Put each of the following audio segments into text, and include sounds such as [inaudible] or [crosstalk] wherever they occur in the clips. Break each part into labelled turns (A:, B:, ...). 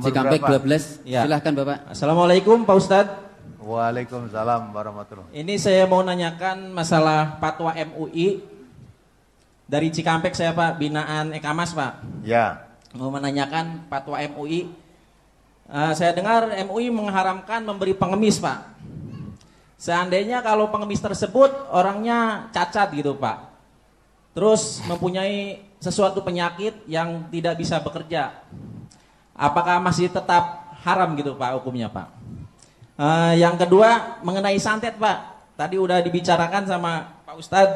A: Cikampek 12. Ya. Silahkan Bapak.
B: Assalamualaikum Pak Ustadz.
A: Waalaikumsalam warahmatullahi
B: Ini saya mau nanyakan masalah patwa MUI dari Cikampek saya Pak, binaan Ekamas Pak. Ya. Mau menanyakan patwa MUI. Uh, eh, saya dengar MUI mengharamkan memberi pengemis Pak. Seandainya kalau pengemis tersebut orangnya cacat gitu Pak. Terus mempunyai sesuatu penyakit yang tidak bisa bekerja Apakah masih tetap haram gitu Pak hukumnya Pak? Uh, yang kedua mengenai santet Pak. Tadi udah dibicarakan sama Pak Ustad.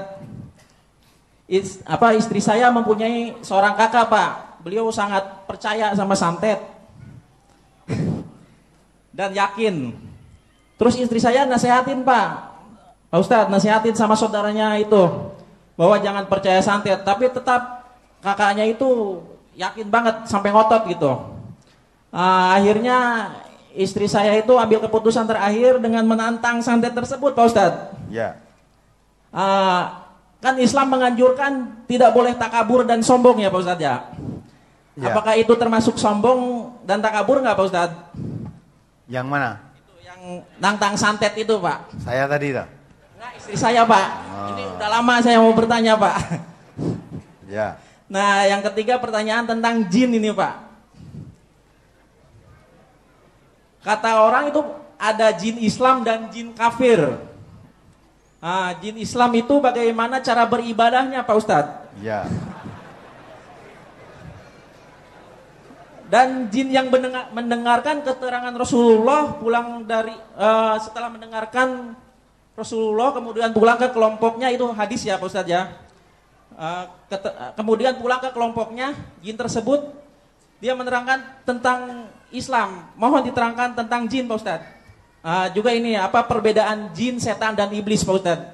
B: Is, apa istri saya mempunyai seorang kakak Pak. Beliau sangat percaya sama santet [laughs] dan yakin. Terus istri saya nasehatin Pak, Pak Ustad nasehatin sama saudaranya itu bahwa jangan percaya santet, tapi tetap kakaknya itu yakin banget sampai ngotot gitu uh, akhirnya istri saya itu ambil keputusan terakhir dengan menantang santet tersebut Pak Ustadz ya uh, kan Islam menganjurkan tidak boleh takabur dan sombong ya Pak Ustadz ya, ya. apakah itu termasuk sombong dan takabur nggak Pak Ustadz yang mana itu yang nantang santet itu Pak saya tadi itu nah, istri saya Pak
A: oh. ini udah lama
B: saya mau bertanya Pak ya nah yang ketiga pertanyaan tentang jin ini Pak Kata orang itu ada jin Islam dan jin kafir. Ah, jin Islam itu bagaimana cara beribadahnya Pak Ustad? Ya. Dan jin yang mendengar, mendengarkan keterangan Rasulullah pulang dari uh, setelah mendengarkan Rasulullah kemudian pulang ke kelompoknya itu hadis ya Pak Ustad ya. uh, kemudian pulang ke kelompoknya jin tersebut dia menerangkan tentang Islam. Mohon diterangkan tentang jin, Pak Ustadz. Uh, juga ini apa perbedaan jin, setan, dan iblis, Pak Ustadz.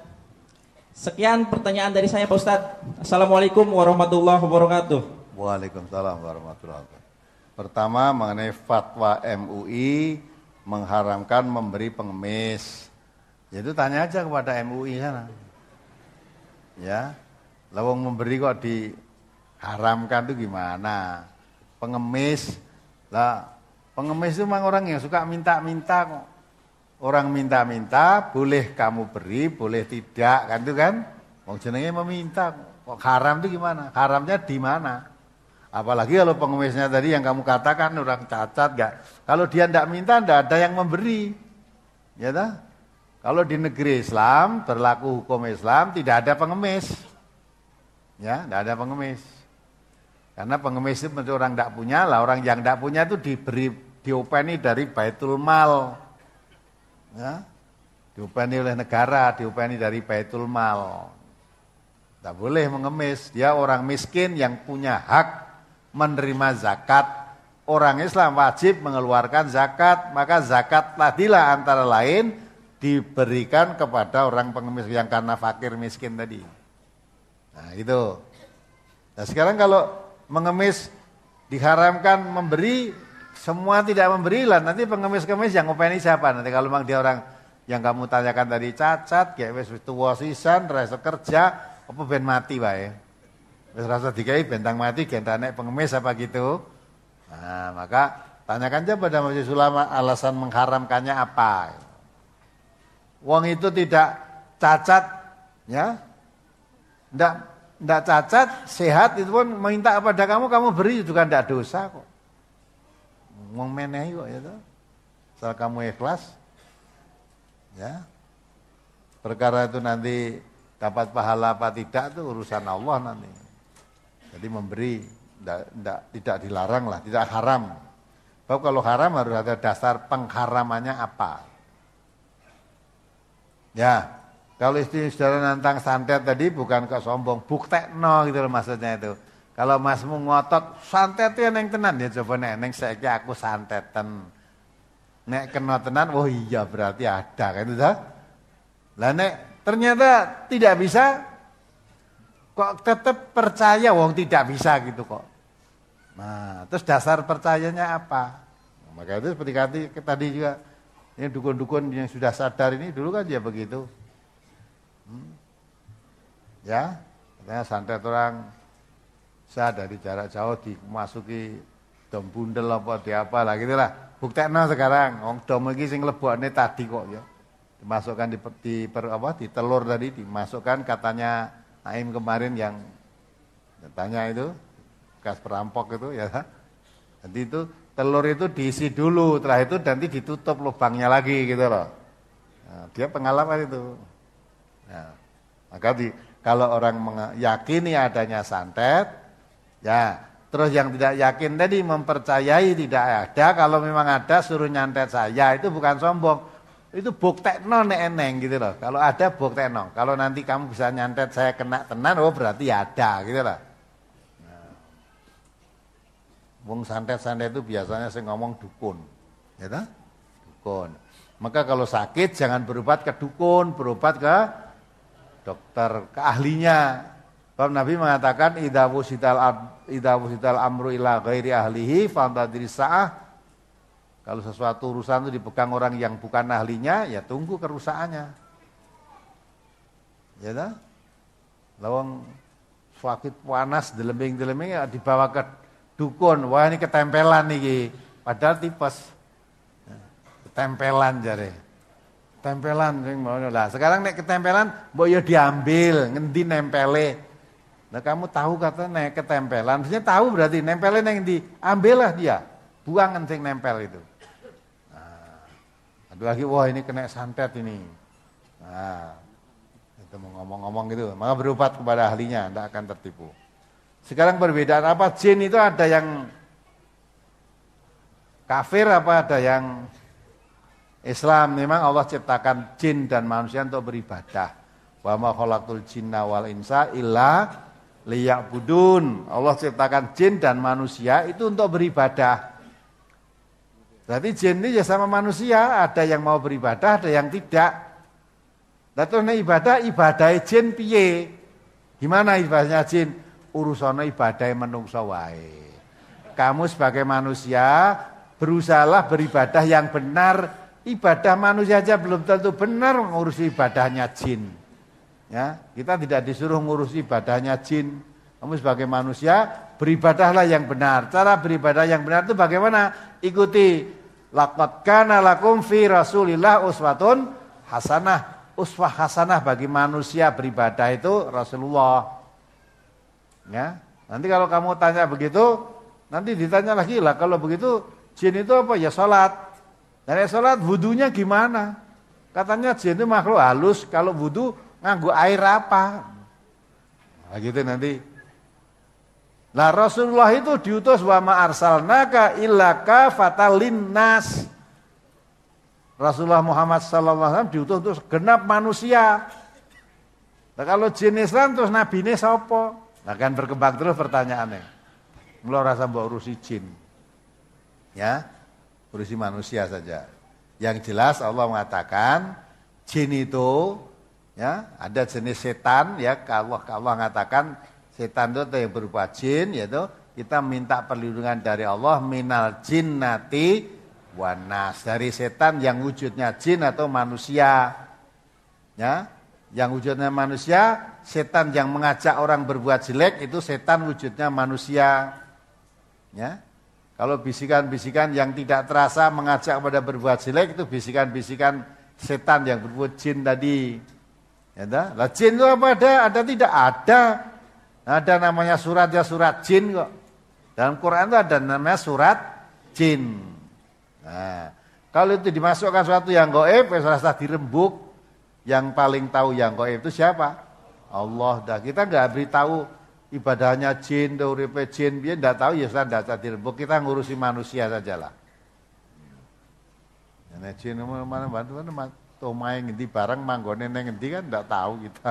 B: Sekian pertanyaan dari saya, Pak Ustadz. Assalamualaikum warahmatullahi wabarakatuh.
A: Waalaikumsalam warahmatullahi wabarakatuh. Pertama mengenai fatwa MUI mengharamkan memberi pengemis. Ya, itu tanya aja kepada MUI sana. Ya, lawang memberi kok diharamkan itu gimana? pengemis. Lah, pengemis itu memang orang yang suka minta-minta kok. Orang minta-minta, boleh kamu beri, boleh tidak, kan itu kan? mau jenenge meminta kok. Haram itu gimana? Haramnya di mana? Apalagi kalau pengemisnya tadi yang kamu katakan orang cacat gak. Kalau dia tidak minta, tidak ada yang memberi. Ya kan Kalau di negeri Islam berlaku hukum Islam tidak ada pengemis. Ya, tidak ada pengemis. Karena pengemis itu menurut orang tidak punya lah, orang yang tidak punya itu diberi diopeni dari Baitul Mal. Ya? Diopeni oleh negara, diopeni dari Baitul Mal. Tidak boleh mengemis, dia orang miskin yang punya hak menerima zakat. Orang Islam wajib mengeluarkan zakat, maka zakat tadilah antara lain diberikan kepada orang pengemis yang karena fakir miskin tadi. Nah itu. Nah sekarang kalau mengemis diharamkan memberi, semua tidak memberi lah Nanti pengemis-kemis yang ngopeni siapa? Nanti kalau memang dia orang yang kamu tanyakan tadi cacat, kayak wis tuwa sisan, rasa kerja, apa ben mati wae. Wis rasa dikai bentang mati gentane pengemis apa gitu. Nah, maka Tanyakan aja pada majelis ulama alasan mengharamkannya apa. Wong itu tidak cacat, ya, tidak tidak cacat, sehat itu pun minta kepada kamu, kamu beri juga kan tidak dosa kok. Ngomong meneh kok itu. Ya Soal kamu ikhlas. Ya. Perkara itu nanti dapat pahala apa tidak itu urusan Allah nanti. Jadi memberi tidak, tidak, tidak dilarang lah, tidak haram. Bahwa kalau haram harus ada dasar pengharamannya apa. Ya, kalau istri saudara nantang santet tadi bukan kok sombong, no gitu loh maksudnya itu. Kalau masmu ngotot, santet ya neng tenan ya coba neng, neng saya aku santetan. Nek kena tenan, oh iya berarti ada kan itu dah. Lah nek ternyata tidak bisa kok tetap percaya wong tidak bisa gitu kok. Nah, terus dasar percayanya apa? Nah, maka itu seperti tadi, tadi juga ini dukun-dukun yang sudah sadar ini dulu kan dia begitu. Hmm. Ya, katanya santai orang saya dari jarak jauh dimasuki dom bundel apa di apa lah gitu lah. Buktekno sekarang wong dom lagi sing lebuannya tadi kok ya. Dimasukkan di, di per, apa di telur tadi dimasukkan katanya Naim kemarin yang tanya itu bekas perampok itu ya. Nanti itu telur itu diisi dulu, setelah itu nanti ditutup lubangnya lagi gitu loh. Nah, dia pengalaman itu. Ya. maka di, kalau orang meyakini adanya santet, ya terus yang tidak yakin tadi mempercayai tidak ada, kalau memang ada suruh nyantet saya itu bukan sombong, itu bukti non eneng gitu loh. Kalau ada bukti non, kalau nanti kamu bisa nyantet saya kena tenan, oh berarti ada gitu loh. Ya. wong santet-santet itu biasanya saya ngomong dukun, ya gitu? Dukun. Maka kalau sakit jangan berobat ke dukun, berobat ke dokter keahlinya. Sebab Nabi mengatakan idabu wusital idabu sital amru ila ghairi ahlihi fanta diri sa'ah. Kalau sesuatu urusan itu dipegang orang yang bukan ahlinya, ya tunggu kerusakannya. Ya dah? Lawang sakit panas deleming deleming ya dibawa ke dukun. Wah ini ketempelan nih, padahal tipes. Ya, ketempelan jare tempelan sing mau. Lah sekarang nek ketempelan mbok ya diambil, ngendi nempele. Nah kamu tahu kata nek ketempelan, maksudnya tahu berarti nempelnya yang di, ambillah dia, buang sing nempel itu. Nah, aduh lagi wah ini kena santet ini. Nah, itu mau ngomong-ngomong gitu, maka berobat kepada ahlinya, tidak akan tertipu. Sekarang perbedaan apa? Jin itu ada yang kafir apa ada yang Islam memang Allah ciptakan jin dan manusia untuk beribadah. Wa ma khalaqtul jinna wal insa illa liya'budun. Allah ciptakan jin dan manusia itu untuk beribadah. Berarti jin ini ya sama manusia, ada yang mau beribadah, ada yang tidak. Lalu ini ibadah, ibadah jin piye? Gimana ibadahnya jin? Urusannya ibadah menung sawai. Kamu sebagai manusia berusahalah beribadah yang benar Ibadah manusia aja belum tentu benar mengurusi ibadahnya jin. Ya, kita tidak disuruh mengurusi ibadahnya jin. Kamu sebagai manusia beribadahlah yang benar. Cara beribadah yang benar itu bagaimana? Ikuti laqad kana lakum fi Rasulillah uswatun hasanah. Uswah hasanah bagi manusia beribadah itu Rasulullah. Ya. Nanti kalau kamu tanya begitu, nanti ditanya lagi lah kalau begitu jin itu apa? Ya salat. Nek sholat wudhunya gimana? Katanya jin itu makhluk halus, kalau wudhu nganggu air apa? Nah, gitu nanti. Nah Rasulullah itu diutus wa ma'arsalnaka arsalnaka Ilaka nas. Rasulullah Muhammad SAW diutus terus genap manusia. Nah, kalau jin Islam terus nabi ini sopo? Nah, kan berkembang terus pertanyaannya. Mula rasa mbok urusi jin. Ya, urusi manusia saja. Yang jelas Allah mengatakan jin itu ya ada jenis setan ya Kalau Allah mengatakan setan itu yang berupa jin yaitu kita minta perlindungan dari Allah minal jin nati wanas dari setan yang wujudnya jin atau manusia ya yang wujudnya manusia setan yang mengajak orang berbuat jelek itu setan wujudnya manusia ya kalau bisikan-bisikan yang tidak terasa mengajak pada berbuat jelek itu bisikan-bisikan setan yang berbuat jin tadi. Ya, lah jin itu apa ada? Ada tidak? Ada. Ada namanya surat ya surat jin kok. Dalam Quran itu ada namanya surat jin. Nah, kalau itu dimasukkan suatu yang goib, ya rasa dirembuk. Yang paling tahu yang goib itu siapa? Allah. Dah kita nggak beritahu ibadahnya jin, uripe jin, dia tidak tahu ya saya tidak tahu. Kita ngurusi manusia lah. Nek jin mana bantu mana tomai ngendi barang manggone neng ngendi kan tidak tahu kita.